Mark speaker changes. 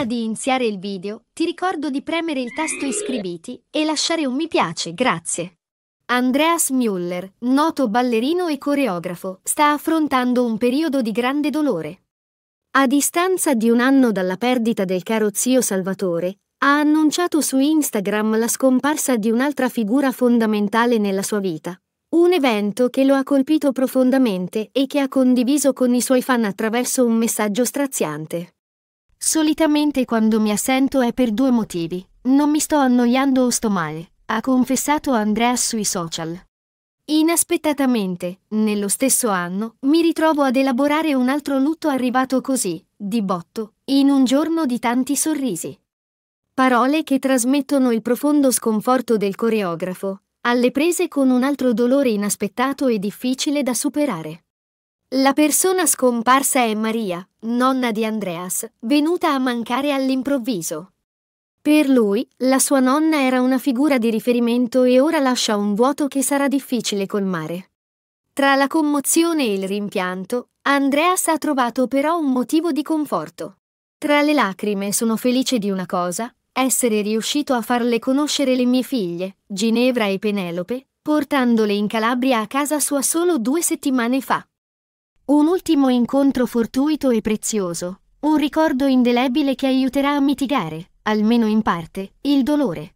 Speaker 1: Prima di iniziare il video, ti ricordo di premere il tasto iscriviti e lasciare un mi piace, grazie. Andreas Müller, noto ballerino e coreografo, sta affrontando un periodo di grande dolore. A distanza di un anno dalla perdita del caro zio Salvatore, ha annunciato su Instagram la scomparsa di un'altra figura fondamentale nella sua vita. Un evento che lo ha colpito profondamente e che ha condiviso con i suoi fan attraverso un messaggio straziante. Solitamente quando mi assento è per due motivi. Non mi sto annoiando o sto male, ha confessato Andrea sui social. Inaspettatamente, nello stesso anno, mi ritrovo ad elaborare un altro lutto arrivato così, di botto, in un giorno di tanti sorrisi. Parole che trasmettono il profondo sconforto del coreografo, alle prese con un altro dolore inaspettato e difficile da superare. La persona scomparsa è Maria, nonna di Andreas, venuta a mancare all'improvviso. Per lui, la sua nonna era una figura di riferimento e ora lascia un vuoto che sarà difficile colmare. Tra la commozione e il rimpianto, Andreas ha trovato però un motivo di conforto. Tra le lacrime sono felice di una cosa, essere riuscito a farle conoscere le mie figlie, Ginevra e Penelope, portandole in Calabria a casa sua solo due settimane fa. Un ultimo incontro fortuito e prezioso, un ricordo indelebile che aiuterà a mitigare, almeno in parte, il dolore.